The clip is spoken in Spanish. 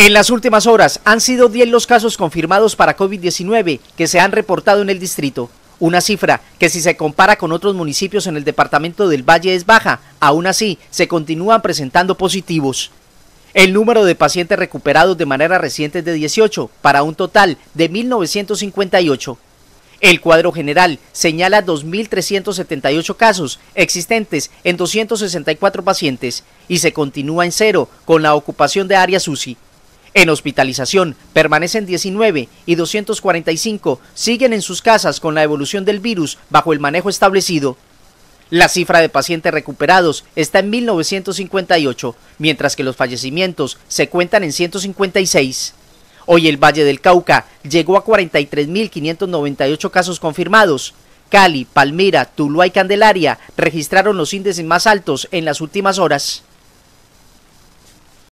En las últimas horas han sido 10 los casos confirmados para COVID-19 que se han reportado en el distrito, una cifra que si se compara con otros municipios en el departamento del Valle es baja, aún así se continúan presentando positivos. El número de pacientes recuperados de manera reciente es de 18, para un total de 1.958. El cuadro general señala 2.378 casos existentes en 264 pacientes y se continúa en cero con la ocupación de áreas UCI. En hospitalización permanecen 19 y 245 siguen en sus casas con la evolución del virus bajo el manejo establecido. La cifra de pacientes recuperados está en 1958, mientras que los fallecimientos se cuentan en 156. Hoy el Valle del Cauca llegó a 43.598 casos confirmados. Cali, Palmira, Tuluá y Candelaria registraron los índices más altos en las últimas horas.